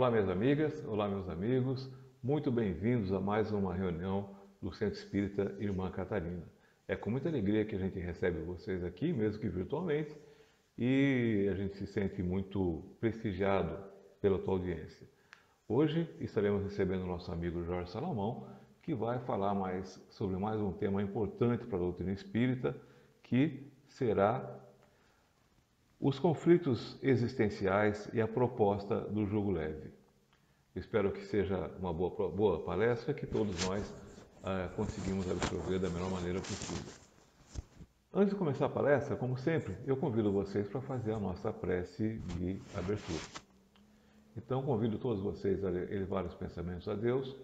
Olá, minhas amigas, olá, meus amigos, muito bem-vindos a mais uma reunião do Centro Espírita Irmã Catarina. É com muita alegria que a gente recebe vocês aqui, mesmo que virtualmente, e a gente se sente muito prestigiado pela tua audiência. Hoje estaremos recebendo o nosso amigo Jorge Salomão, que vai falar mais sobre mais um tema importante para a doutrina espírita, que será os conflitos existenciais e a proposta do jogo leve. Espero que seja uma boa, boa palestra que todos nós ah, conseguimos absorver da melhor maneira possível. Antes de começar a palestra, como sempre, eu convido vocês para fazer a nossa prece de abertura. Então, convido todos vocês a elevar os pensamentos a Deus,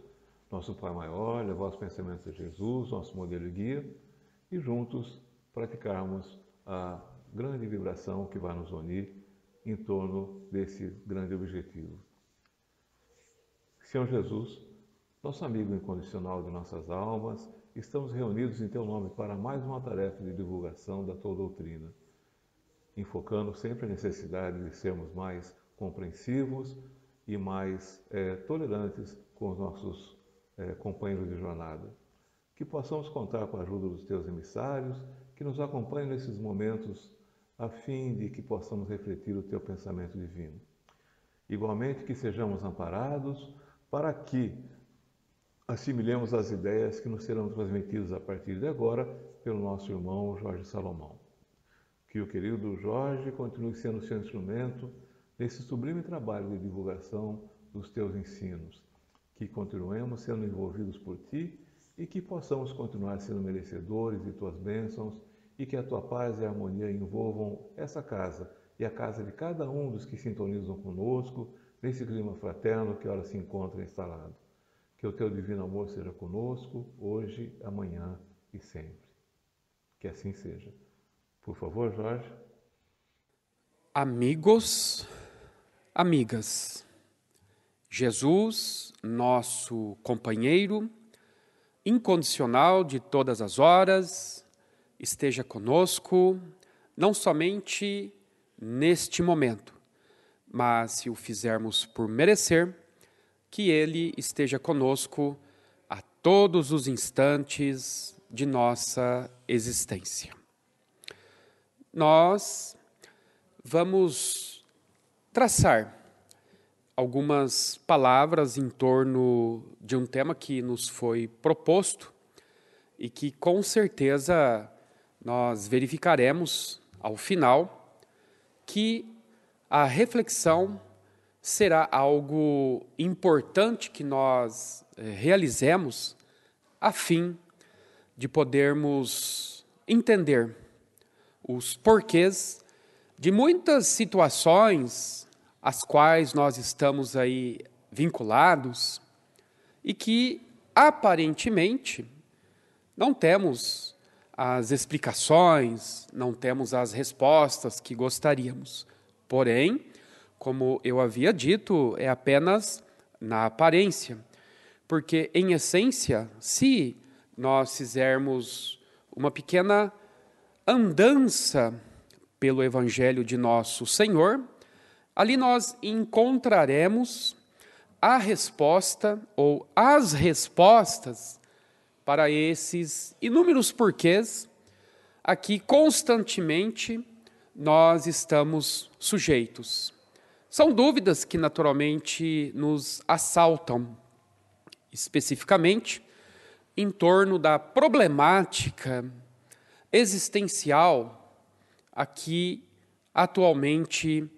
nosso Pai Maior, levar os pensamentos a Jesus, nosso modelo e guia, e juntos praticarmos a grande vibração que vai nos unir em torno desse grande objetivo. Senhor Jesus, nosso amigo incondicional de nossas almas, estamos reunidos em Teu nome para mais uma tarefa de divulgação da Tua doutrina, enfocando sempre a necessidade de sermos mais compreensivos e mais é, tolerantes com os nossos é, companheiros de jornada. Que possamos contar com a ajuda dos Teus emissários, que nos acompanhem nesses momentos a fim de que possamos refletir o teu pensamento divino. Igualmente que sejamos amparados para que assimilemos as ideias que nos serão transmitidas a partir de agora pelo nosso irmão Jorge Salomão. Que o querido Jorge continue sendo seu instrumento nesse sublime trabalho de divulgação dos teus ensinos. Que continuemos sendo envolvidos por ti e que possamos continuar sendo merecedores de tuas bênçãos e que a tua paz e a harmonia envolvam essa casa e a casa de cada um dos que sintonizam conosco nesse clima fraterno que ora se encontra instalado. Que o teu divino amor seja conosco hoje, amanhã e sempre. Que assim seja. Por favor, Jorge. Amigos, amigas, Jesus, nosso companheiro, incondicional de todas as horas, esteja conosco, não somente neste momento, mas se o fizermos por merecer, que Ele esteja conosco a todos os instantes de nossa existência. Nós vamos traçar algumas palavras em torno de um tema que nos foi proposto e que com certeza nós verificaremos, ao final, que a reflexão será algo importante que nós eh, realizemos a fim de podermos entender os porquês de muitas situações às quais nós estamos aí vinculados e que aparentemente não temos as explicações, não temos as respostas que gostaríamos. Porém, como eu havia dito, é apenas na aparência. Porque, em essência, se nós fizermos uma pequena andança pelo Evangelho de nosso Senhor, ali nós encontraremos a resposta ou as respostas para esses inúmeros porquês a que constantemente nós estamos sujeitos. São dúvidas que naturalmente nos assaltam, especificamente em torno da problemática existencial a que atualmente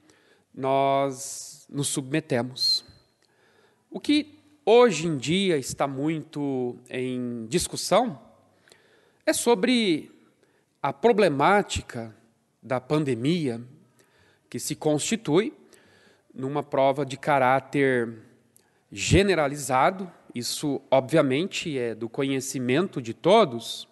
nós nos submetemos. O que hoje em dia está muito em discussão é sobre a problemática da pandemia que se constitui numa prova de caráter generalizado, isso obviamente é do conhecimento de todos,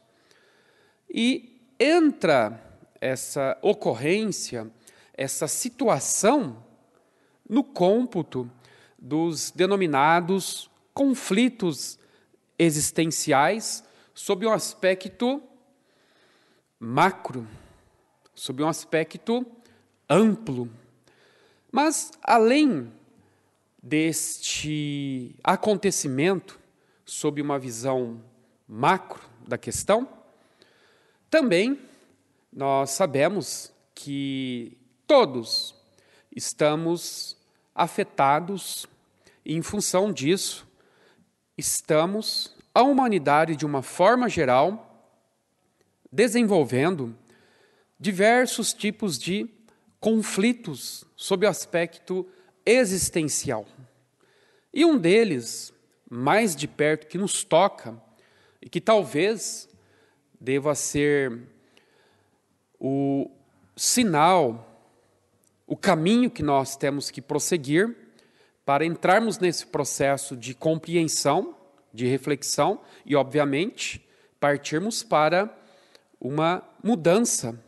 e entra essa ocorrência, essa situação no cômputo dos denominados conflitos existenciais sob um aspecto macro, sob um aspecto amplo. Mas, além deste acontecimento, sob uma visão macro da questão, também nós sabemos que todos estamos afetados, e em função disso, estamos, a humanidade de uma forma geral, desenvolvendo diversos tipos de conflitos sob o aspecto existencial. E um deles, mais de perto, que nos toca, e que talvez deva ser o sinal o caminho que nós temos que prosseguir para entrarmos nesse processo de compreensão, de reflexão e, obviamente, partirmos para uma mudança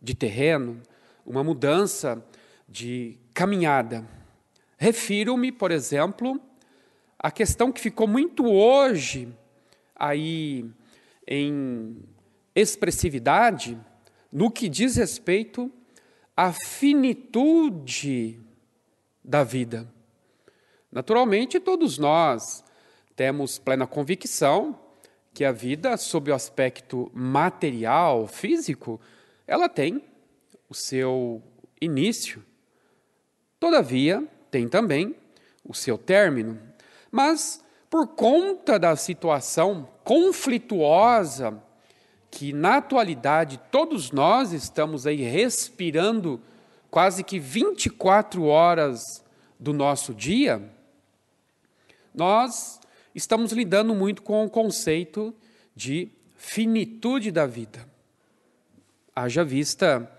de terreno, uma mudança de caminhada. Refiro-me, por exemplo, à questão que ficou muito hoje aí em expressividade no que diz respeito a finitude da vida. Naturalmente, todos nós temos plena convicção que a vida, sob o aspecto material, físico, ela tem o seu início. Todavia, tem também o seu término. Mas, por conta da situação conflituosa que na atualidade todos nós estamos aí respirando quase que 24 horas do nosso dia, nós estamos lidando muito com o conceito de finitude da vida. Haja vista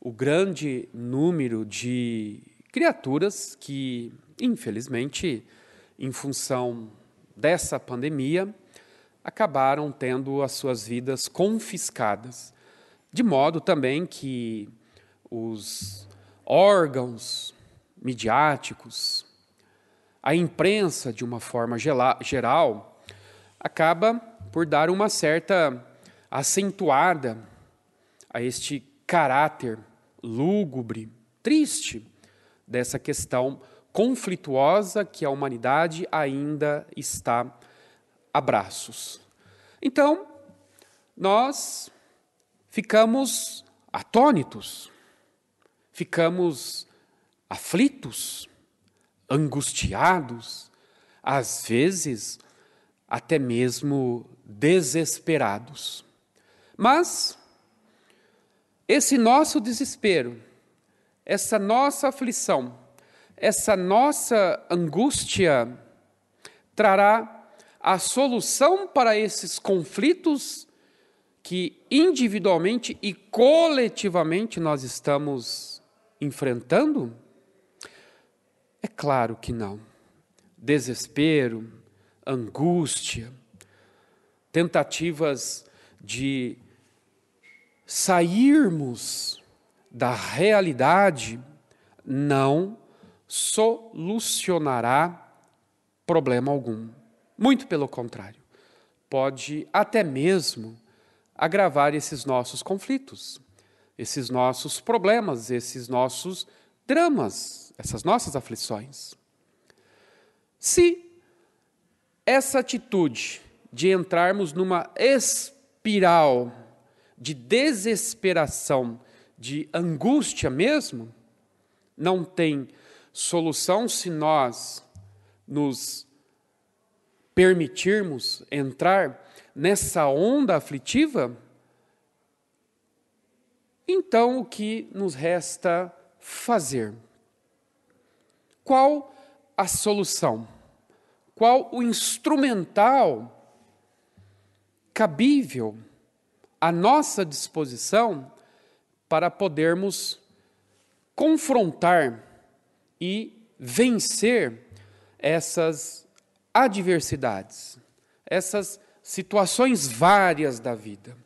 o grande número de criaturas que, infelizmente, em função dessa pandemia, acabaram tendo as suas vidas confiscadas. De modo também que os órgãos midiáticos, a imprensa, de uma forma geral, acaba por dar uma certa acentuada a este caráter lúgubre, triste dessa questão conflituosa que a humanidade ainda está abraços. Então, nós ficamos atônitos, ficamos aflitos, angustiados, às vezes até mesmo desesperados. Mas esse nosso desespero, essa nossa aflição, essa nossa angústia trará a solução para esses conflitos que individualmente e coletivamente nós estamos enfrentando? É claro que não. Desespero, angústia, tentativas de sairmos da realidade não solucionará problema algum. Muito pelo contrário, pode até mesmo agravar esses nossos conflitos, esses nossos problemas, esses nossos dramas, essas nossas aflições. Se essa atitude de entrarmos numa espiral de desesperação, de angústia mesmo, não tem solução se nós nos permitirmos entrar nessa onda aflitiva, então o que nos resta fazer? Qual a solução? Qual o instrumental cabível à nossa disposição para podermos confrontar e vencer essas adversidades, essas situações várias da vida,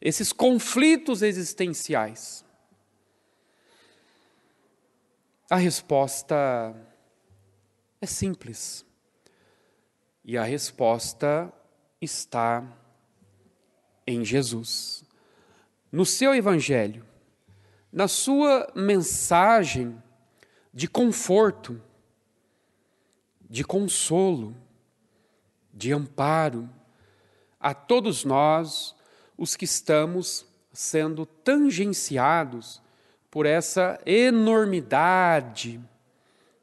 esses conflitos existenciais. A resposta é simples. E a resposta está em Jesus. No seu Evangelho, na sua mensagem de conforto, de consolo, de amparo a todos nós, os que estamos sendo tangenciados por essa enormidade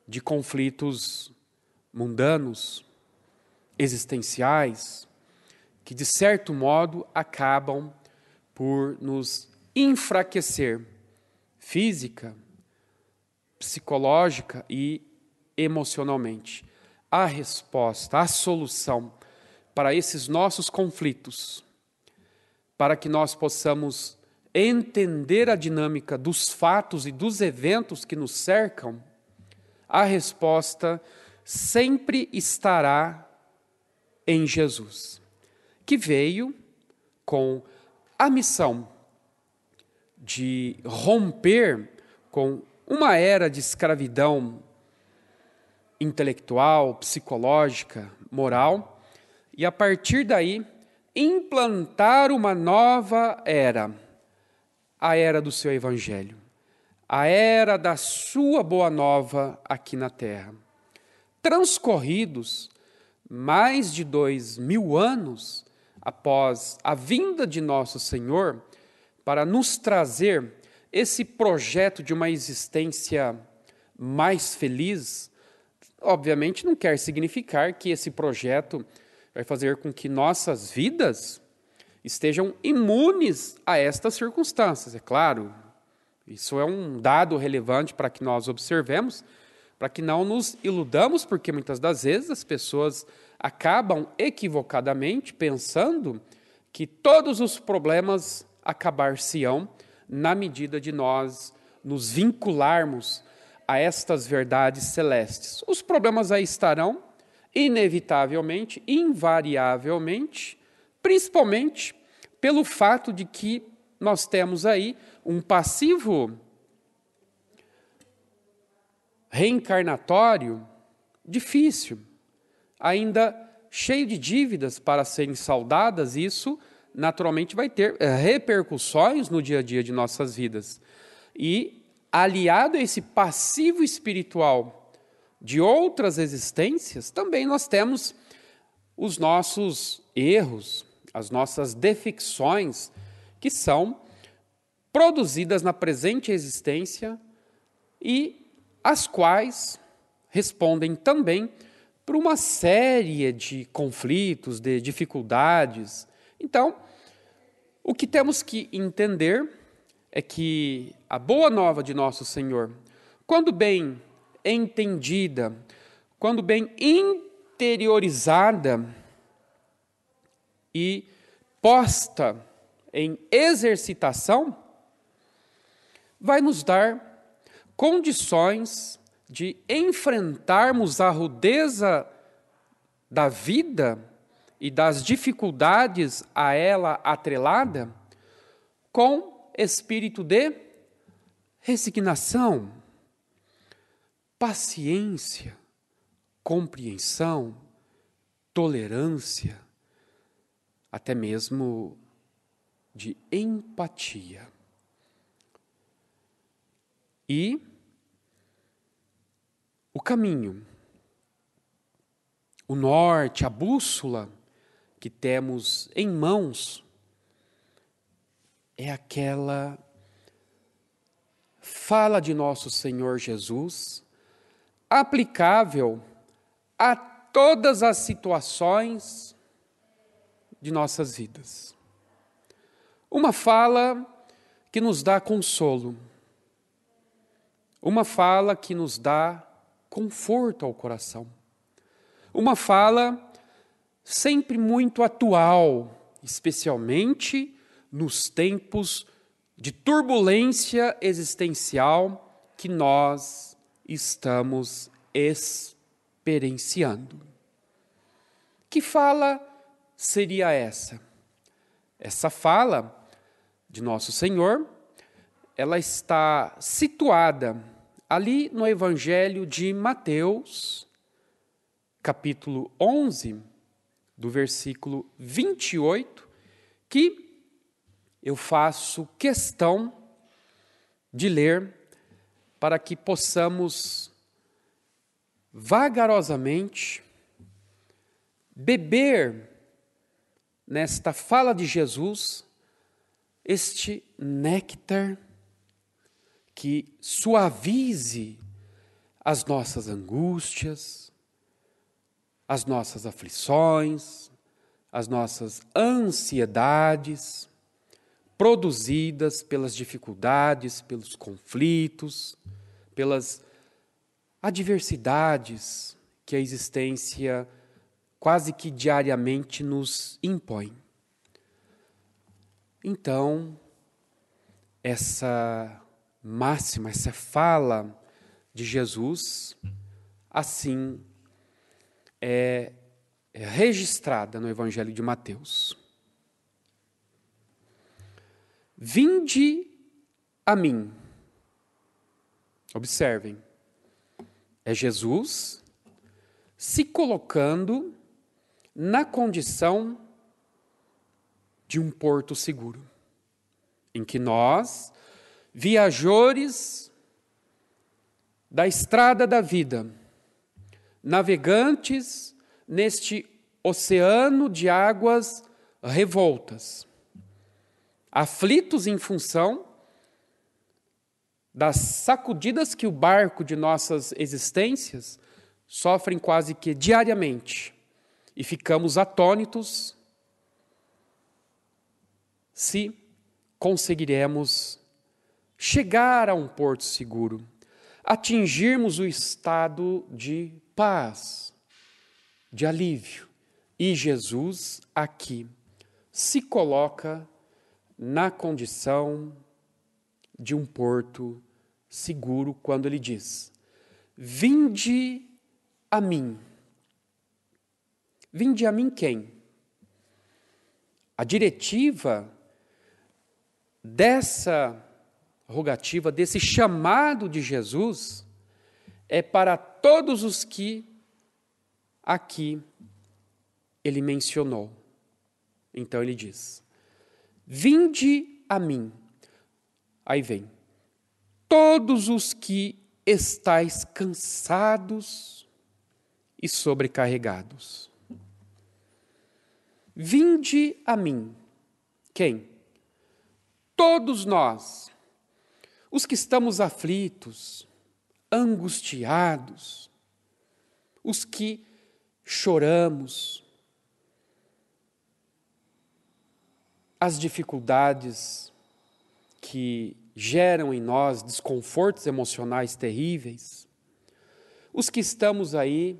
de conflitos mundanos, existenciais, que de certo modo acabam por nos enfraquecer física, psicológica e emocionalmente a resposta, a solução para esses nossos conflitos, para que nós possamos entender a dinâmica dos fatos e dos eventos que nos cercam, a resposta sempre estará em Jesus, que veio com a missão de romper com uma era de escravidão intelectual, psicológica, moral, e a partir daí implantar uma nova era, a era do seu evangelho, a era da sua boa nova aqui na terra. Transcorridos mais de dois mil anos após a vinda de nosso Senhor, para nos trazer esse projeto de uma existência mais feliz, obviamente não quer significar que esse projeto vai fazer com que nossas vidas estejam imunes a estas circunstâncias, é claro. Isso é um dado relevante para que nós observemos, para que não nos iludamos, porque muitas das vezes as pessoas acabam equivocadamente pensando que todos os problemas acabar-se-ão na medida de nós nos vincularmos a estas verdades celestes. Os problemas aí estarão, inevitavelmente, invariavelmente, principalmente pelo fato de que nós temos aí um passivo reencarnatório difícil, ainda cheio de dívidas para serem saldadas, isso naturalmente vai ter eh, repercussões no dia a dia de nossas vidas. E aliado a esse passivo espiritual de outras existências, também nós temos os nossos erros, as nossas defecções, que são produzidas na presente existência e as quais respondem também por uma série de conflitos, de dificuldades. Então, o que temos que entender é que a boa nova de nosso Senhor, quando bem entendida, quando bem interiorizada e posta em exercitação, vai nos dar condições de enfrentarmos a rudeza da vida e das dificuldades a ela atrelada com espírito de resignação, paciência, compreensão, tolerância, até mesmo de empatia. E o caminho, o norte, a bússola que temos em mãos é aquela fala de nosso Senhor Jesus, aplicável a todas as situações de nossas vidas. Uma fala que nos dá consolo, uma fala que nos dá conforto ao coração, uma fala sempre muito atual, especialmente nos tempos de turbulência existencial que nós estamos experienciando. Que fala seria essa? Essa fala de Nosso Senhor, ela está situada ali no Evangelho de Mateus, capítulo 11, do versículo 28, que eu faço questão de ler para que possamos vagarosamente beber nesta fala de Jesus este néctar que suavize as nossas angústias, as nossas aflições, as nossas ansiedades produzidas pelas dificuldades, pelos conflitos, pelas adversidades que a existência quase que diariamente nos impõe. Então, essa máxima, essa fala de Jesus, assim é, é registrada no Evangelho de Mateus. Vinde a mim. Observem. É Jesus se colocando na condição de um porto seguro, em que nós, viajores da estrada da vida, navegantes neste oceano de águas revoltas, aflitos em função das sacudidas que o barco de nossas existências sofrem quase que diariamente e ficamos atônitos se conseguiremos chegar a um porto seguro, atingirmos o estado de paz, de alívio. E Jesus aqui se coloca na condição de um porto seguro quando ele diz: Vinde a mim. Vinde a mim quem? A diretiva dessa rogativa, desse chamado de Jesus, é para todos os que aqui ele mencionou. Então ele diz: Vinde a mim. Aí vem. Todos os que estais cansados e sobrecarregados. Vinde a mim. Quem? Todos nós, os que estamos aflitos, angustiados, os que choramos, as dificuldades que geram em nós desconfortos emocionais terríveis, os que estamos aí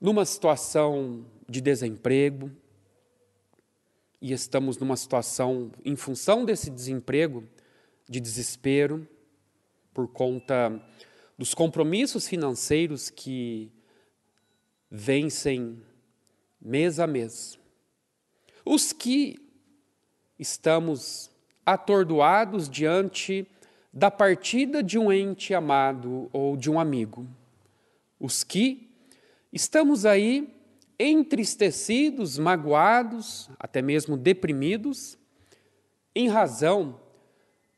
numa situação de desemprego e estamos numa situação, em função desse desemprego, de desespero, por conta dos compromissos financeiros que vencem mês a mês. Os que Estamos atordoados diante da partida de um ente amado ou de um amigo. Os que estamos aí entristecidos, magoados, até mesmo deprimidos, em razão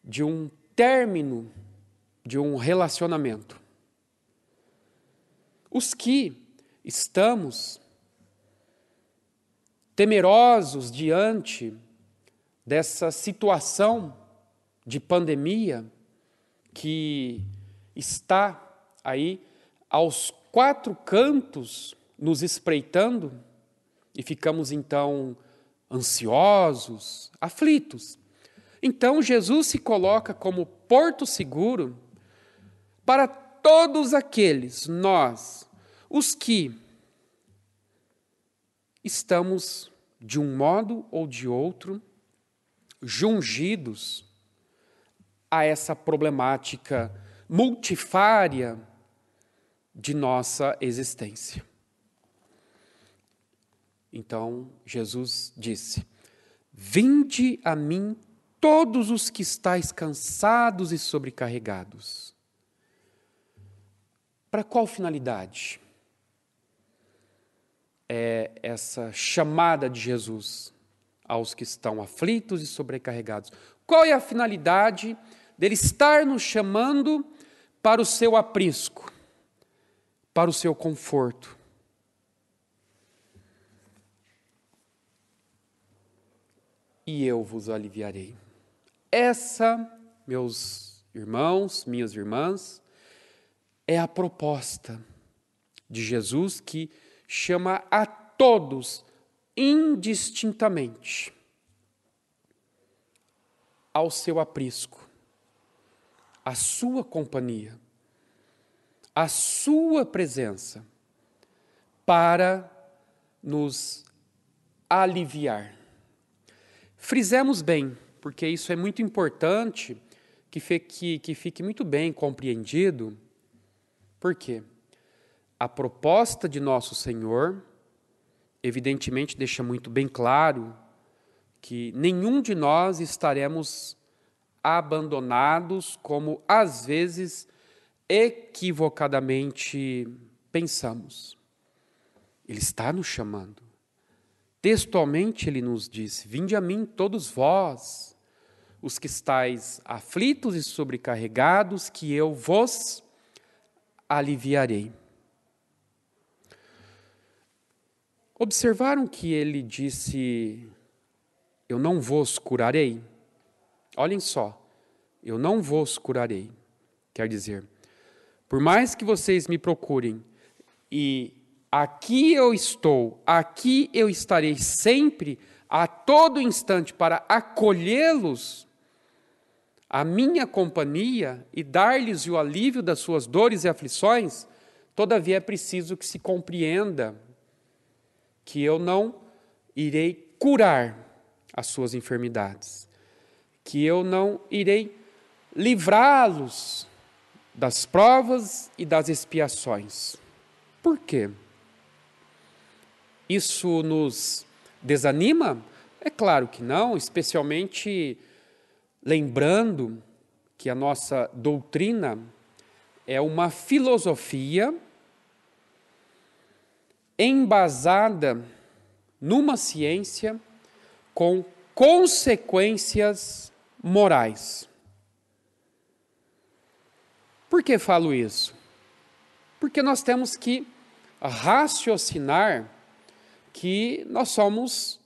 de um término de um relacionamento. Os que estamos temerosos diante dessa situação de pandemia que está aí aos quatro cantos nos espreitando e ficamos então ansiosos, aflitos. Então Jesus se coloca como porto seguro para todos aqueles, nós, os que estamos de um modo ou de outro jungidos a essa problemática multifária de nossa existência. Então Jesus disse: Vinde a mim todos os que estáis cansados e sobrecarregados. Para qual finalidade é essa chamada de Jesus aos que estão aflitos e sobrecarregados. Qual é a finalidade dele estar nos chamando para o seu aprisco, para o seu conforto? E eu vos aliviarei. Essa, meus irmãos, minhas irmãs, é a proposta de Jesus que chama a todos indistintamente ao seu aprisco, à sua companhia, à sua presença, para nos aliviar. Frisemos bem, porque isso é muito importante que fique, que fique muito bem compreendido, porque a proposta de nosso Senhor evidentemente deixa muito bem claro que nenhum de nós estaremos abandonados como às vezes equivocadamente pensamos. Ele está nos chamando. Textualmente ele nos diz: Vinde a mim todos vós, os que estáis aflitos e sobrecarregados, que eu vos aliviarei. Observaram que ele disse: Eu não vos curarei? Olhem só, eu não vos curarei. Quer dizer, por mais que vocês me procurem e aqui eu estou, aqui eu estarei sempre, a todo instante, para acolhê-los, a minha companhia e dar-lhes o alívio das suas dores e aflições, todavia é preciso que se compreenda que eu não irei curar as suas enfermidades, que eu não irei livrá-los das provas e das expiações. Por quê? Isso nos desanima? É claro que não, especialmente lembrando que a nossa doutrina é uma filosofia embasada numa ciência com consequências morais. Por que falo isso? Porque nós temos que raciocinar que nós somos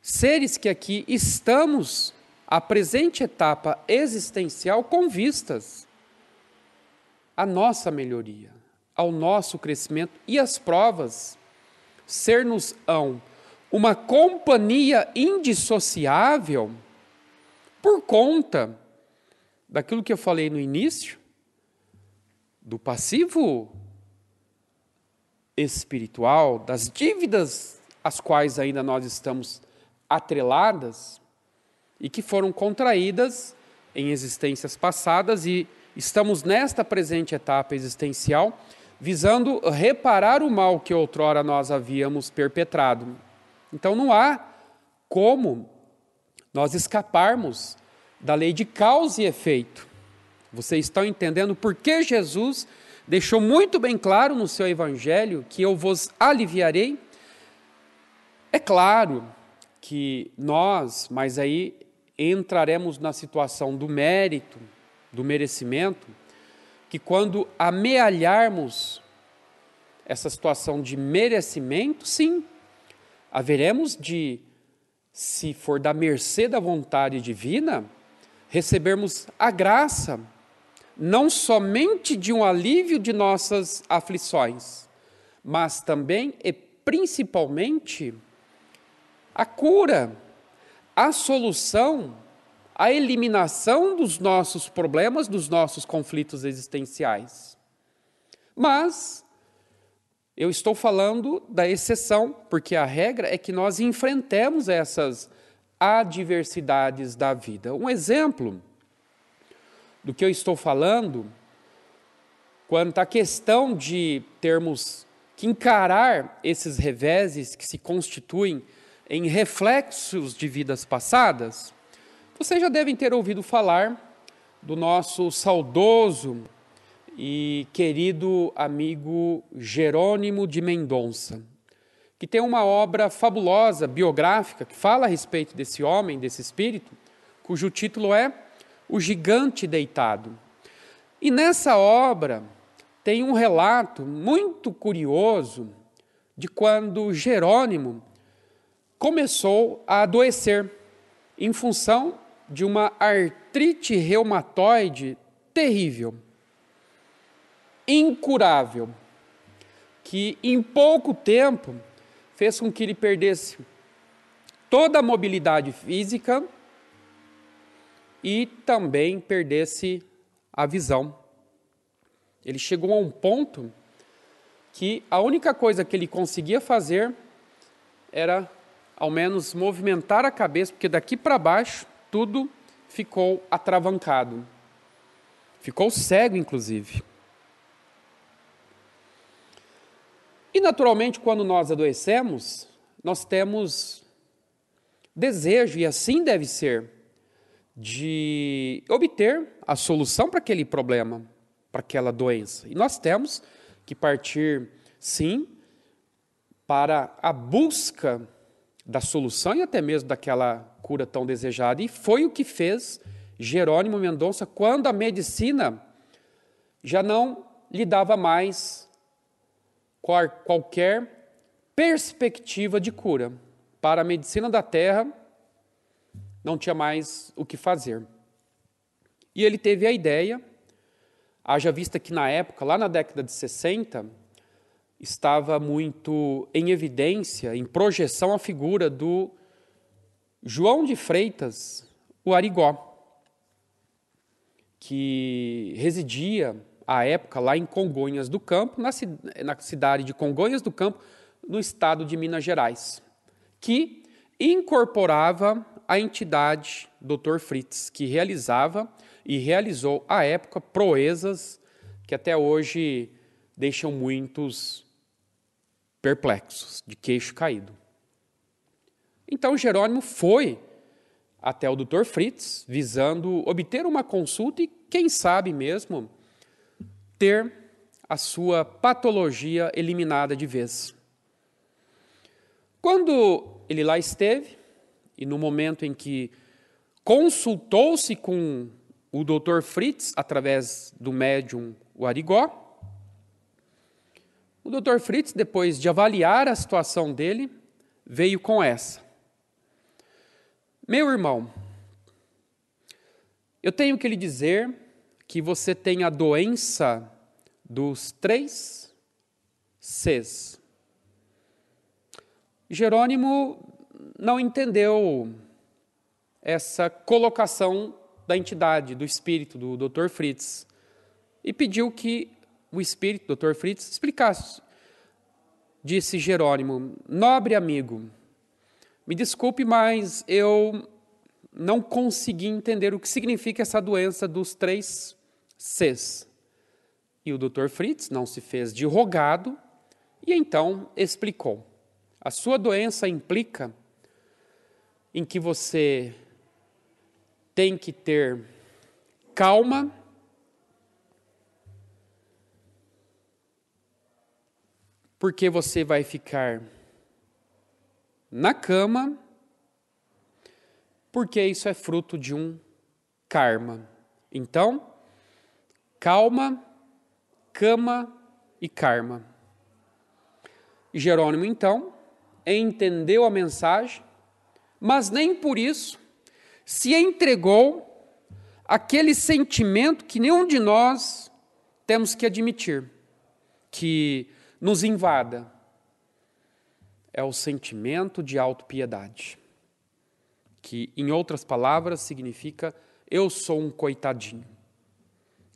seres que aqui estamos à presente etapa existencial com vistas à nossa melhoria ao nosso crescimento e as provas ser-nos-ão uma companhia indissociável por conta daquilo que eu falei no início, do passivo espiritual, das dívidas às quais ainda nós estamos atreladas e que foram contraídas em existências passadas e estamos nesta presente etapa existencial visando reparar o mal que outrora nós havíamos perpetrado. Então não há como nós escaparmos da lei de causa e efeito. Vocês estão entendendo por que Jesus deixou muito bem claro no seu evangelho que eu vos aliviarei? É claro que nós, mas aí entraremos na situação do mérito, do merecimento, que quando amealharmos essa situação de merecimento, sim, haveremos de, se for da mercê da vontade divina, recebermos a graça, não somente de um alívio de nossas aflições, mas também e principalmente a cura, a solução a eliminação dos nossos problemas, dos nossos conflitos existenciais. Mas eu estou falando da exceção, porque a regra é que nós enfrentemos essas adversidades da vida. Um exemplo do que eu estou falando quanto à questão de termos que encarar esses reveses que se constituem em reflexos de vidas passadas vocês já devem ter ouvido falar do nosso saudoso e querido amigo Jerônimo de Mendonça, que tem uma obra fabulosa, biográfica, que fala a respeito desse homem, desse espírito, cujo título é O Gigante Deitado. E nessa obra tem um relato muito curioso de quando Jerônimo começou a adoecer em função de uma artrite reumatoide terrível, incurável, que em pouco tempo fez com que ele perdesse toda a mobilidade física e também perdesse a visão. Ele chegou a um ponto que a única coisa que ele conseguia fazer era, ao menos, movimentar a cabeça, porque daqui para baixo tudo ficou atravancado. Ficou cego, inclusive. E, naturalmente, quando nós adoecemos, nós temos desejo, e assim deve ser, de obter a solução para aquele problema, para aquela doença. E nós temos que partir, sim, para a busca da solução e até mesmo daquela cura tão desejada. E foi o que fez Jerônimo Mendonça quando a medicina já não lhe dava mais qualquer perspectiva de cura. Para a medicina da terra, não tinha mais o que fazer. E ele teve a ideia, haja vista que na época, lá na década de 60, estava muito em evidência, em projeção a figura do João de Freitas, o Arigó, que residia à época lá em Congonhas do Campo, na, na cidade de Congonhas do Campo, no estado de Minas Gerais, que incorporava a entidade Dr. Fritz, que realizava e realizou à época proezas que até hoje deixam muitos perplexos, de queixo caído. Então Jerônimo foi até o Dr. Fritz, visando obter uma consulta e, quem sabe mesmo, ter a sua patologia eliminada de vez. Quando ele lá esteve, e no momento em que consultou-se com o Dr. Fritz através do médium Arigó o Dr. Fritz, depois de avaliar a situação dele, veio com essa: Meu irmão, eu tenho que lhe dizer que você tem a doença dos três Cs. Jerônimo não entendeu essa colocação da entidade, do espírito do Dr. Fritz, e pediu que o espírito, Doutor Fritz, explicasse. Disse Jerônimo: Nobre amigo, me desculpe, mas eu não consegui entender o que significa essa doença dos três Cs. E o Doutor Fritz não se fez de rogado e então explicou. A sua doença implica em que você tem que ter calma porque você vai ficar na cama, porque isso é fruto de um karma. Então, calma, cama e karma. Jerônimo, então, entendeu a mensagem, mas nem por isso se entregou àquele sentimento que nenhum de nós temos que admitir, que nos invada é o sentimento de autopiedade, que, em outras palavras, significa eu sou um coitadinho.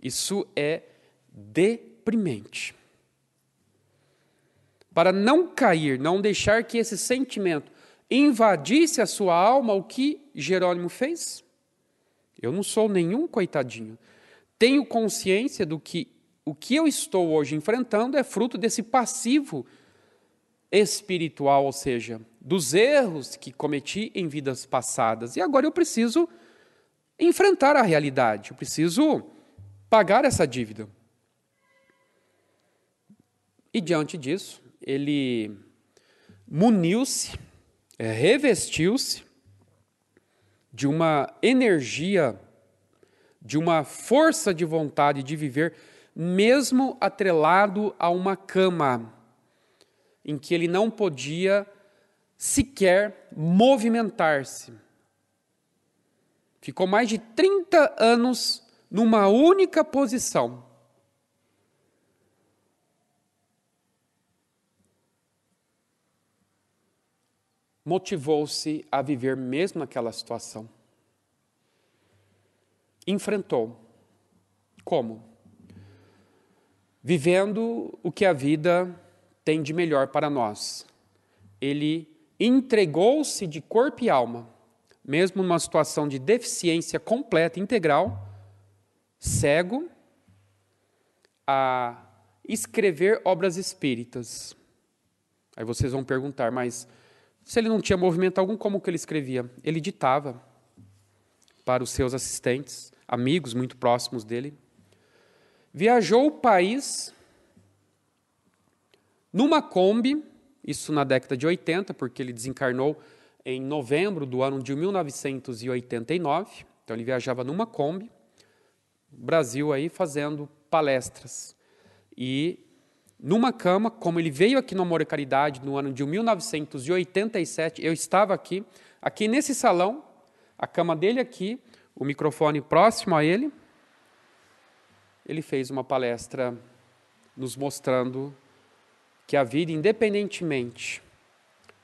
Isso é deprimente. Para não cair, não deixar que esse sentimento invadisse a sua alma, o que Jerônimo fez? Eu não sou nenhum coitadinho. Tenho consciência do que o que eu estou hoje enfrentando é fruto desse passivo espiritual, ou seja, dos erros que cometi em vidas passadas. E agora eu preciso enfrentar a realidade, eu preciso pagar essa dívida. E diante disso, ele muniu-se, é, revestiu-se de uma energia, de uma força de vontade de viver mesmo atrelado a uma cama, em que ele não podia sequer movimentar-se. Ficou mais de 30 anos numa única posição. Motivou-se a viver mesmo aquela situação. Enfrentou. Como? vivendo o que a vida tem de melhor para nós. Ele entregou-se de corpo e alma, mesmo numa situação de deficiência completa, integral, cego, a escrever obras espíritas. Aí vocês vão perguntar, mas se ele não tinha movimento algum, como que ele escrevia? Ele ditava para os seus assistentes, amigos muito próximos dele viajou o país numa Kombi, isso na década de 80, porque ele desencarnou em novembro do ano de 1989. Então ele viajava numa Kombi, Brasil aí fazendo palestras. E numa cama, como ele veio aqui no Amor e Caridade no ano de 1987, eu estava aqui, aqui nesse salão, a cama dele aqui, o microfone próximo a ele, ele fez uma palestra nos mostrando que a vida, independentemente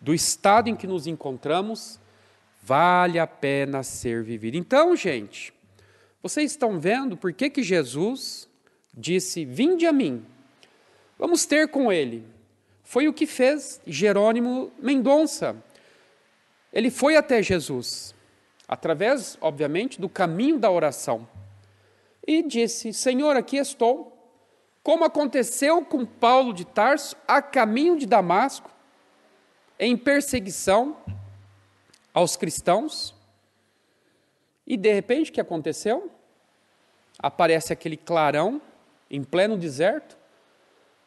do estado em que nos encontramos, vale a pena ser vivida. Então, gente, vocês estão vendo por que, que Jesus disse: Vinde a mim, vamos ter com ele. Foi o que fez Jerônimo Mendonça. Ele foi até Jesus, através, obviamente, do caminho da oração e disse: Senhor, aqui estou. Como aconteceu com Paulo de Tarso, a caminho de Damasco, em perseguição aos cristãos, e de repente o que aconteceu? Aparece aquele clarão em pleno deserto,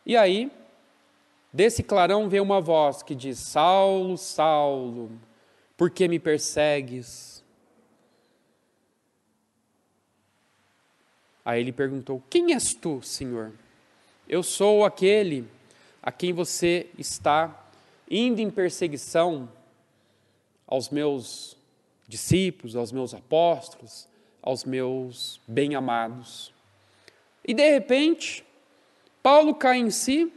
e aí desse clarão vem uma voz que diz: Saulo, Saulo, por que me persegues? Aí ele perguntou: Quem és tu, Senhor? Eu sou aquele a quem você está indo em perseguição aos meus discípulos, aos meus apóstolos, aos meus bem-amados. E de repente, Paulo cai em si,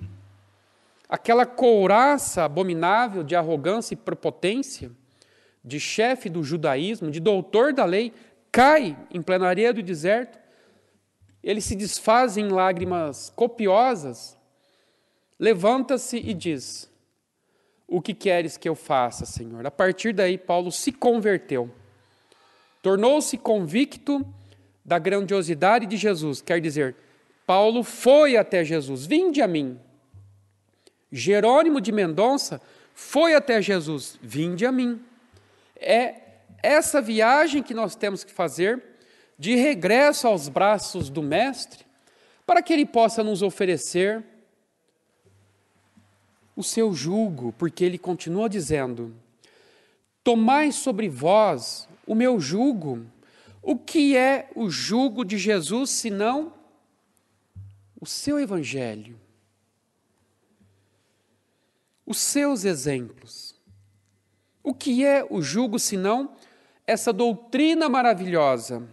aquela couraça abominável de arrogância e prepotência, de chefe do judaísmo, de doutor da lei, cai em plenaria do deserto ele se desfaz em lágrimas copiosas, levanta-se e diz: O que queres que eu faça, Senhor? A partir daí, Paulo se converteu, tornou-se convicto da grandiosidade de Jesus, quer dizer, Paulo foi até Jesus: Vinde a mim. Jerônimo de Mendonça foi até Jesus: Vinde a mim. É essa viagem que nós temos que fazer de regresso aos braços do Mestre, para que ele possa nos oferecer o seu jugo, porque ele continua dizendo: Tomai sobre vós o meu jugo. O que é o jugo de Jesus senão o seu evangelho? Os seus exemplos. O que é o jugo senão essa doutrina maravilhosa?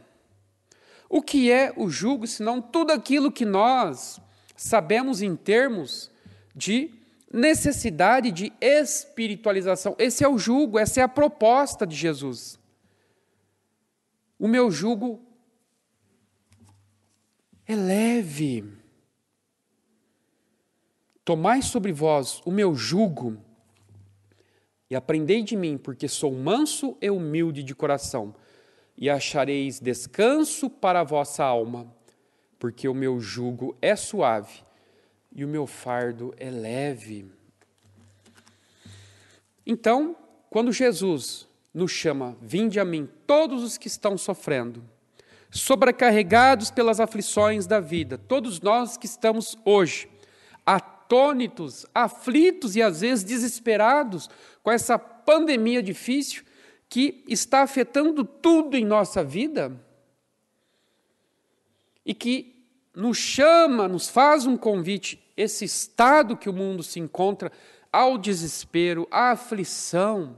O que é o jugo, senão tudo aquilo que nós sabemos em termos de necessidade de espiritualização? Esse é o jugo, essa é a proposta de Jesus. O meu jugo é leve. Tomai sobre vós o meu jugo e aprendei de mim, porque sou manso e humilde de coração e achareis descanso para a vossa alma, porque o meu jugo é suave e o meu fardo é leve. Então, quando Jesus nos chama, vinde a mim todos os que estão sofrendo, sobrecarregados pelas aflições da vida, todos nós que estamos hoje atônitos, aflitos e às vezes desesperados com essa pandemia difícil, que está afetando tudo em nossa vida e que nos chama, nos faz um convite, esse estado que o mundo se encontra, ao desespero, à aflição.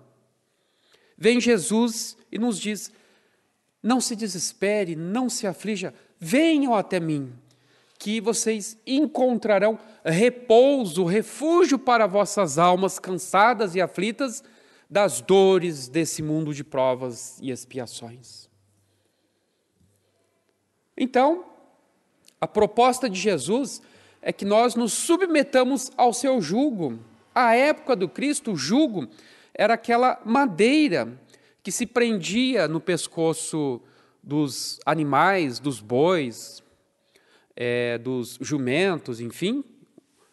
Vem Jesus e nos diz: não se desespere, não se aflija, venham até mim, que vocês encontrarão repouso, refúgio para vossas almas cansadas e aflitas das dores desse mundo de provas e expiações. Então, a proposta de Jesus é que nós nos submetamos ao seu jugo. A época do Cristo, o jugo era aquela madeira que se prendia no pescoço dos animais, dos bois, é, dos jumentos, enfim,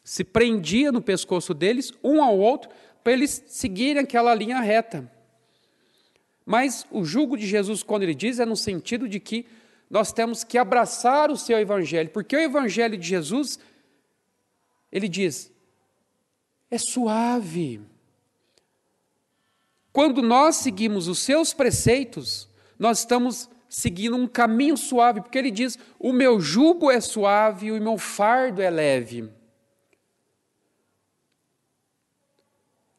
se prendia no pescoço deles, um ao outro, para eles seguirem aquela linha reta. Mas o jugo de Jesus, quando ele diz, é no sentido de que nós temos que abraçar o seu evangelho, porque o evangelho de Jesus, ele diz, é suave. Quando nós seguimos os seus preceitos, nós estamos seguindo um caminho suave, porque ele diz: o meu jugo é suave e o meu fardo é leve.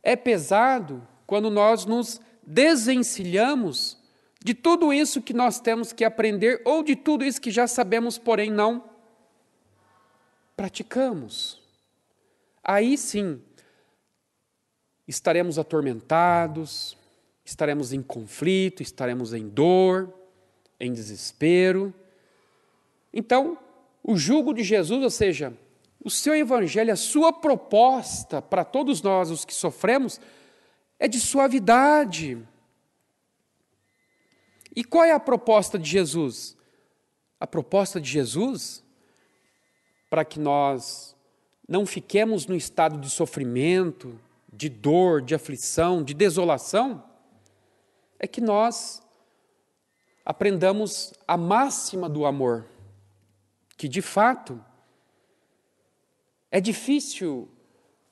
é pesado quando nós nos desencilhamos de tudo isso que nós temos que aprender ou de tudo isso que já sabemos, porém não praticamos. Aí sim, estaremos atormentados, estaremos em conflito, estaremos em dor, em desespero. Então, o jugo de Jesus, ou seja, o seu evangelho, a sua proposta para todos nós, os que sofremos, é de suavidade. E qual é a proposta de Jesus? A proposta de Jesus para que nós não fiquemos no estado de sofrimento, de dor, de aflição, de desolação, é que nós aprendamos a máxima do amor, que de fato é difícil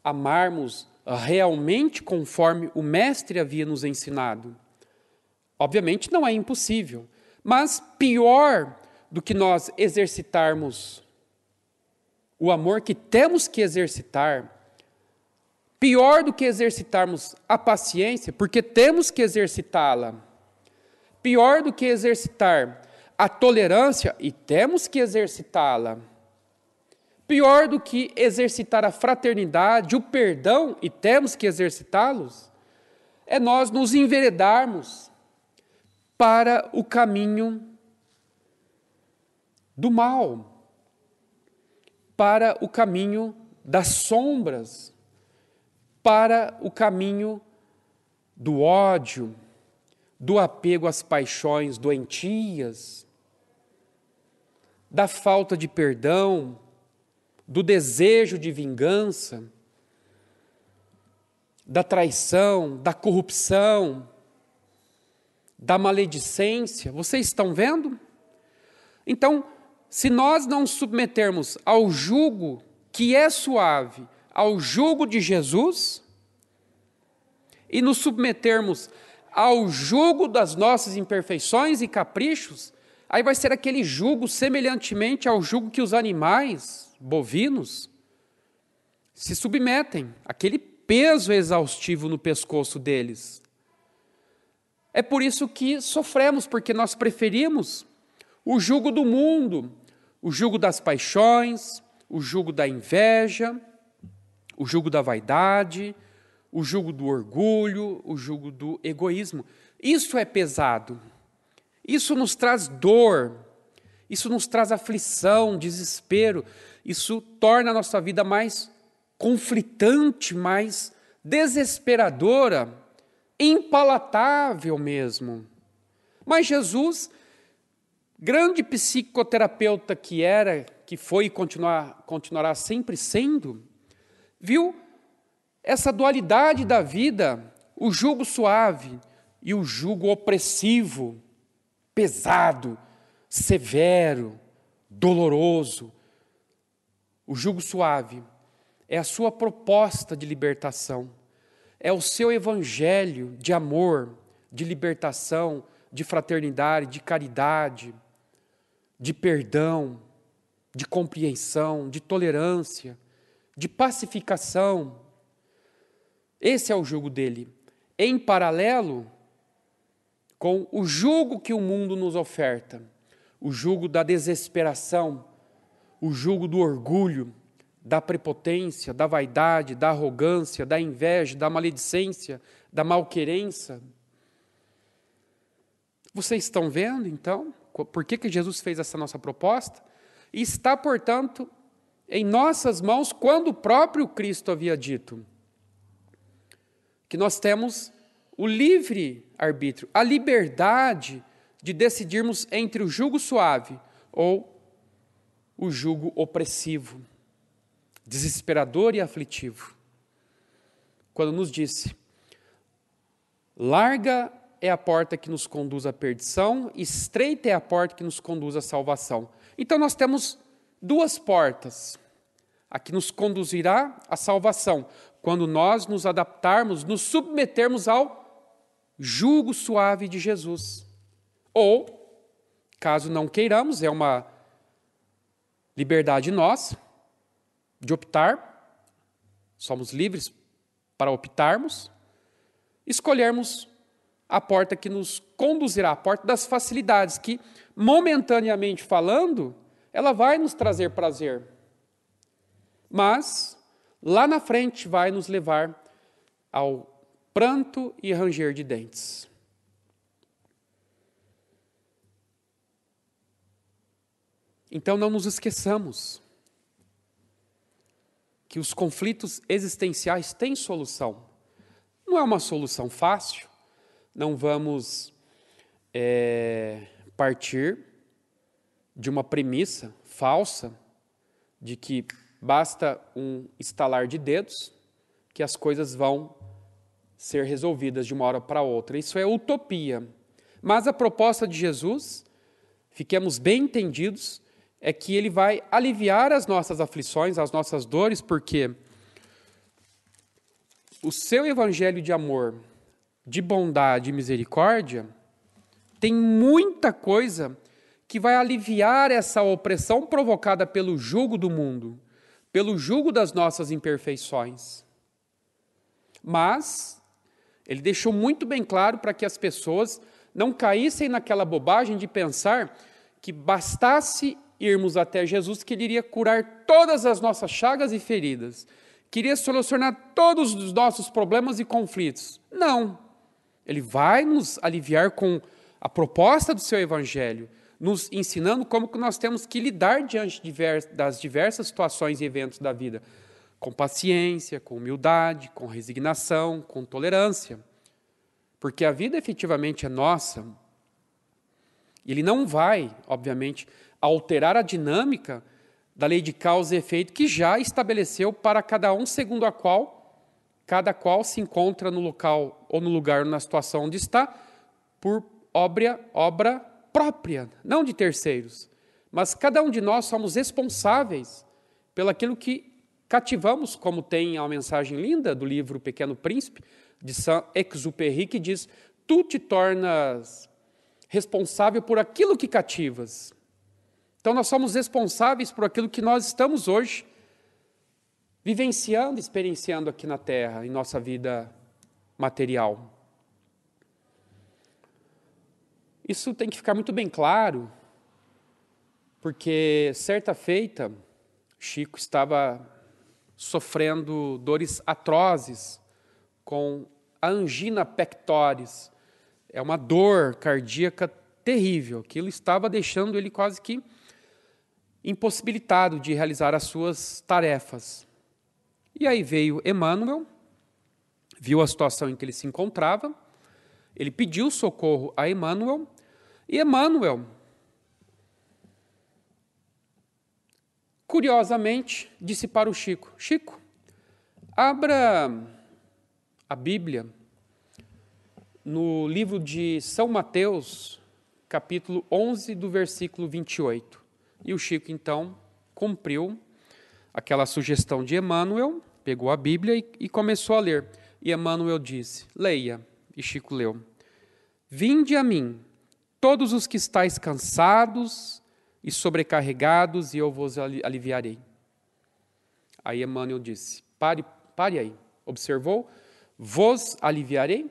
amarmos realmente conforme o Mestre havia nos ensinado. Obviamente não é impossível, mas pior do que nós exercitarmos o amor que temos que exercitar, pior do que exercitarmos a paciência, porque temos que exercitá-la, pior do que exercitar a tolerância, e temos que exercitá-la Pior do que exercitar a fraternidade, o perdão, e temos que exercitá-los, é nós nos enveredarmos para o caminho do mal, para o caminho das sombras, para o caminho do ódio, do apego às paixões doentias, da falta de perdão, do desejo de vingança, da traição, da corrupção, da maledicência. Vocês estão vendo? Então, se nós não submetermos ao jugo que é suave, ao jugo de Jesus, e nos submetermos ao jugo das nossas imperfeições e caprichos, aí vai ser aquele jugo semelhantemente ao jugo que os animais bovinos se submetem àquele peso exaustivo no pescoço deles. É por isso que sofremos, porque nós preferimos o jugo do mundo, o jugo das paixões, o jugo da inveja, o jugo da vaidade, o jugo do orgulho, o jugo do egoísmo. Isso é pesado. Isso nos traz dor, isso nos traz aflição, desespero, isso torna a nossa vida mais conflitante, mais desesperadora, impalatável mesmo. Mas Jesus, grande psicoterapeuta que era, que foi e continuar, continuará sempre sendo, viu essa dualidade da vida, o jugo suave e o jugo opressivo, pesado, severo, doloroso. O jugo suave é a sua proposta de libertação, é o seu evangelho de amor, de libertação, de fraternidade, de caridade, de perdão, de compreensão, de tolerância, de pacificação. Esse é o jugo dele. Em paralelo com o jugo que o mundo nos oferta o jugo da desesperação, o jugo do orgulho, da prepotência, da vaidade, da arrogância, da inveja, da maledicência, da malquerença. Vocês estão vendo, então, por que, que Jesus fez essa nossa proposta? está, portanto, em nossas mãos, quando o próprio Cristo havia dito que nós temos o livre arbítrio, a liberdade de decidirmos entre o jugo suave ou o jugo opressivo, desesperador e aflitivo. Quando nos disse: larga é a porta que nos conduz à perdição, estreita é a porta que nos conduz à salvação. Então nós temos duas portas. A que nos conduzirá à salvação, quando nós nos adaptarmos, nos submetermos ao jugo suave de Jesus. Ou, caso não queiramos, é uma liberdade nossa de optar, somos livres para optarmos, escolhermos a porta que nos conduzirá, a porta das facilidades, que, momentaneamente falando, ela vai nos trazer prazer, mas lá na frente vai nos levar ao pranto e ranger de dentes. Então não nos esqueçamos que os conflitos existenciais têm solução. Não é uma solução fácil, não vamos é, partir de uma premissa falsa de que basta um estalar de dedos que as coisas vão ser resolvidas de uma hora para outra. Isso é utopia. Mas a proposta de Jesus, fiquemos bem entendidos, é que ele vai aliviar as nossas aflições, as nossas dores, porque o seu evangelho de amor, de bondade e misericórdia tem muita coisa que vai aliviar essa opressão provocada pelo jugo do mundo, pelo jugo das nossas imperfeições. Mas ele deixou muito bem claro para que as pessoas não caíssem naquela bobagem de pensar que bastasse irmos até Jesus, que ele iria curar todas as nossas chagas e feridas, queria solucionar todos os nossos problemas e conflitos. Não. Ele vai nos aliviar com a proposta do seu evangelho, nos ensinando como que nós temos que lidar diante das diversas situações e eventos da vida, com paciência, com humildade, com resignação, com tolerância. Porque a vida efetivamente é nossa. Ele não vai, obviamente, alterar a dinâmica da lei de causa e efeito que já estabeleceu para cada um segundo a qual cada qual se encontra no local ou no lugar ou na situação onde está por obra, obra própria, não de terceiros. Mas cada um de nós somos responsáveis pelo aquilo que cativamos, como tem a mensagem linda do livro Pequeno Príncipe, de Saint-Exupéry, que diz: Tu te tornas responsável por aquilo que cativas. Então nós somos responsáveis por aquilo que nós estamos hoje vivenciando, experienciando aqui na Terra, em nossa vida material. Isso tem que ficar muito bem claro, porque certa feita, Chico estava sofrendo dores atrozes com a angina pectoris. É uma dor cardíaca terrível, aquilo estava deixando ele quase que impossibilitado de realizar as suas tarefas. E aí veio Emmanuel, viu a situação em que ele se encontrava, ele pediu socorro a Emmanuel, e Emmanuel, curiosamente, disse para o Chico: Chico, abra a Bíblia no livro de São Mateus, capítulo 11, do versículo 28. E o Chico, então, cumpriu aquela sugestão de Emmanuel, pegou a Bíblia e, e começou a ler. E Emmanuel disse: Leia. E Chico leu: Vinde a mim, todos os que estáis cansados e sobrecarregados, e eu vos aliviarei. Aí Emmanuel disse: Pare, pare aí. Observou? Vos aliviarei?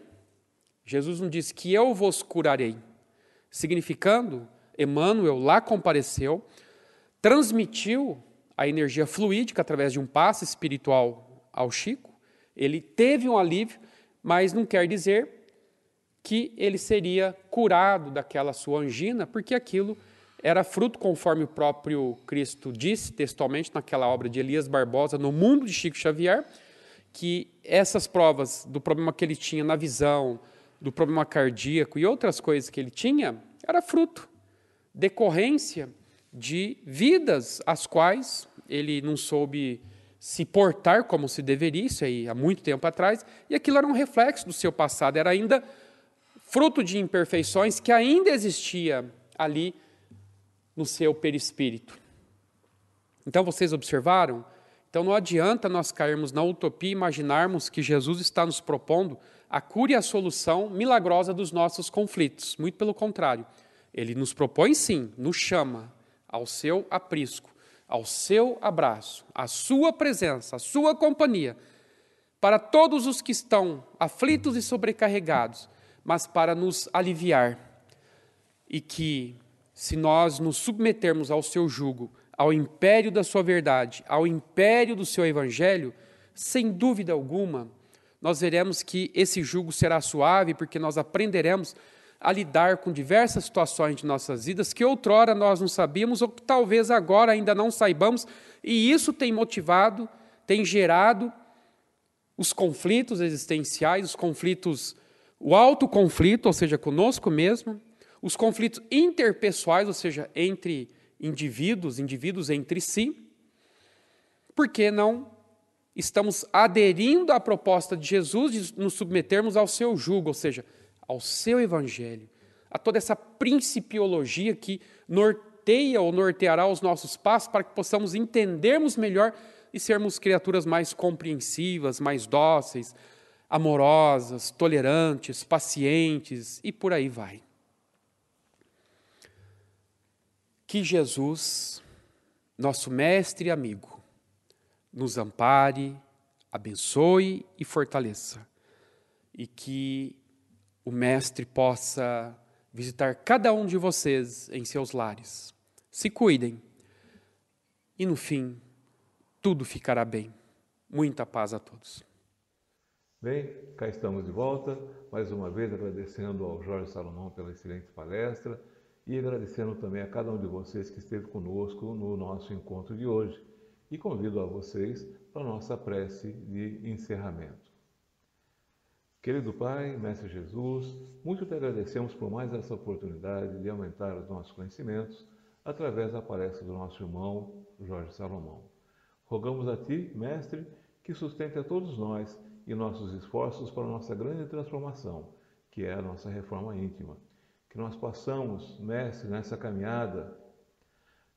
Jesus não disse que eu vos curarei. Significando, Emmanuel lá compareceu, transmitiu a energia fluídica através de um passe espiritual ao Chico. Ele teve um alívio, mas não quer dizer que ele seria curado daquela sua angina, porque aquilo era fruto, conforme o próprio Cristo disse textualmente naquela obra de Elias Barbosa, no mundo de Chico Xavier, que essas provas do problema que ele tinha na visão, do problema cardíaco e outras coisas que ele tinha, era fruto, decorrência de vidas as quais ele não soube se portar como se deveria, isso aí há muito tempo atrás, e aquilo era um reflexo do seu passado, era ainda fruto de imperfeições que ainda existia ali no seu perispírito. Então vocês observaram? Então não adianta nós cairmos na utopia e imaginarmos que Jesus está nos propondo a cura e a solução milagrosa dos nossos conflitos. Muito pelo contrário, ele nos propõe sim, nos chama, ao seu aprisco, ao seu abraço, à sua presença, à sua companhia, para todos os que estão aflitos e sobrecarregados, mas para nos aliviar. E que, se nós nos submetermos ao seu jugo, ao império da sua verdade, ao império do seu evangelho, sem dúvida alguma, nós veremos que esse jugo será suave, porque nós aprenderemos a lidar com diversas situações de nossas vidas que outrora nós não sabíamos ou que talvez agora ainda não saibamos, e isso tem motivado, tem gerado os conflitos existenciais, os conflitos, o autoconflito, ou seja, conosco mesmo, os conflitos interpessoais, ou seja, entre indivíduos, indivíduos entre si, porque não estamos aderindo à proposta de Jesus de nos submetermos ao seu jugo, ou seja, ao seu evangelho, a toda essa principiologia que norteia ou norteará os nossos passos para que possamos entendermos melhor e sermos criaturas mais compreensivas, mais dóceis, amorosas, tolerantes, pacientes e por aí vai. Que Jesus, nosso mestre e amigo, nos ampare, abençoe e fortaleça, e que o Mestre possa visitar cada um de vocês em seus lares. Se cuidem. E no fim, tudo ficará bem. Muita paz a todos. Bem, cá estamos de volta, mais uma vez agradecendo ao Jorge Salomão pela excelente palestra e agradecendo também a cada um de vocês que esteve conosco no nosso encontro de hoje. E convido a vocês para a nossa prece de encerramento. Querido Pai, Mestre Jesus, muito te agradecemos por mais essa oportunidade de aumentar os nossos conhecimentos através da palestra do nosso irmão Jorge Salomão. Rogamos a Ti, Mestre, que sustente a todos nós e nossos esforços para a nossa grande transformação, que é a nossa reforma íntima. Que nós passamos, Mestre, nessa caminhada,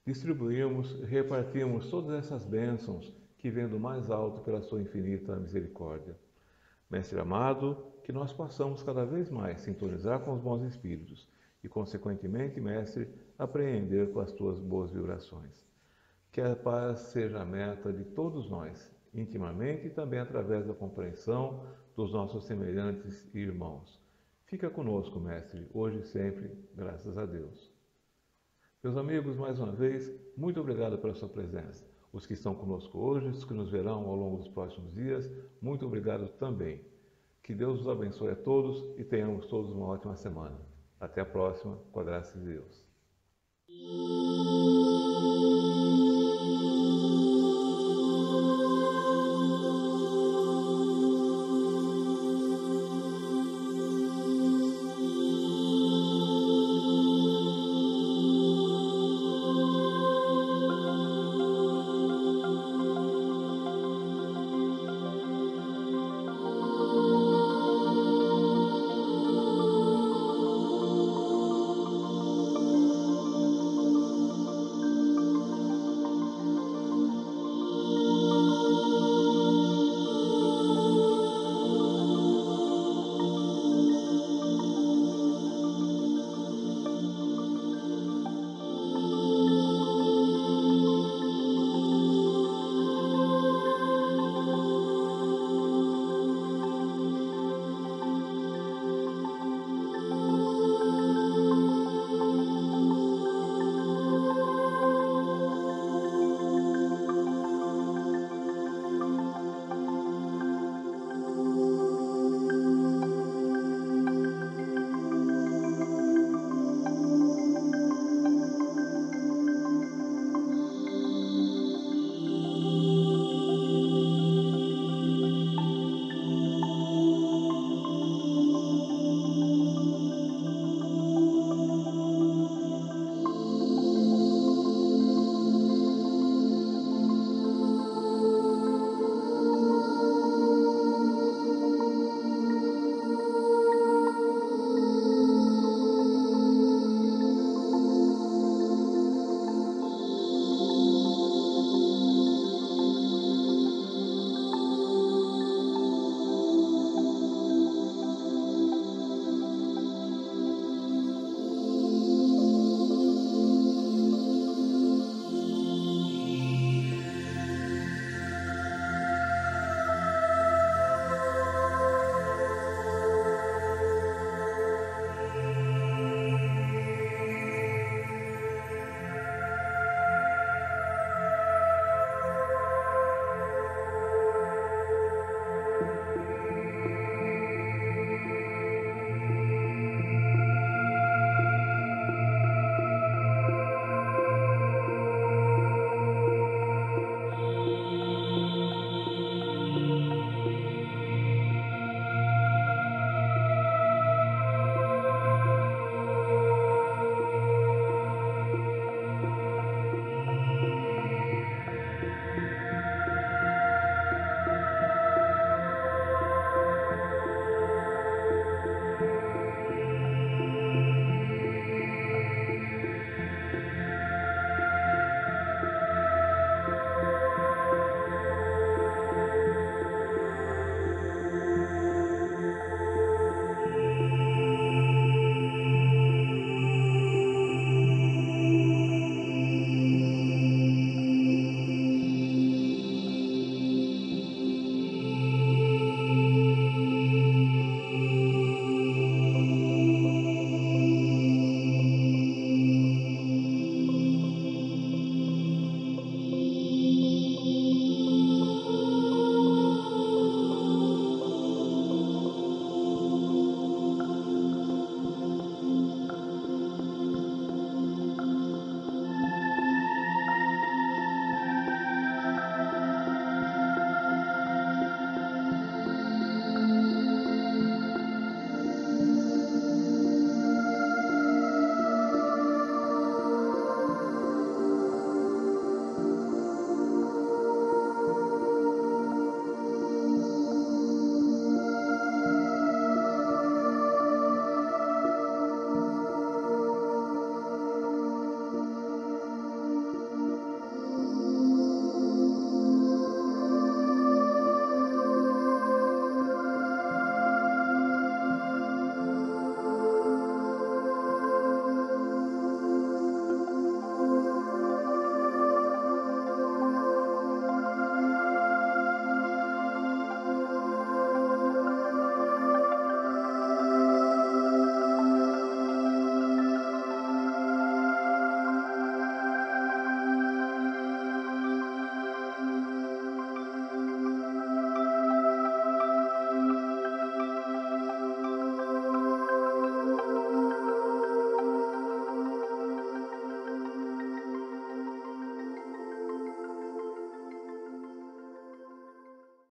distribuímos, repartimos todas essas bênçãos que vêm do mais alto pela Sua infinita misericórdia Mestre amado, que nós possamos cada vez mais sintonizar com os bons espíritos e, consequentemente, Mestre, apreender com as tuas boas vibrações. Que a paz seja a meta de todos nós, intimamente e também através da compreensão dos nossos semelhantes e irmãos. Fica conosco, Mestre, hoje e sempre, graças a Deus. Meus amigos, mais uma vez, muito obrigado pela sua presença os que estão conosco hoje, os que nos verão ao longo dos próximos dias. Muito obrigado também. Que Deus os abençoe a todos e tenhamos todos uma ótima semana. Até a próxima, com a graça de Deus.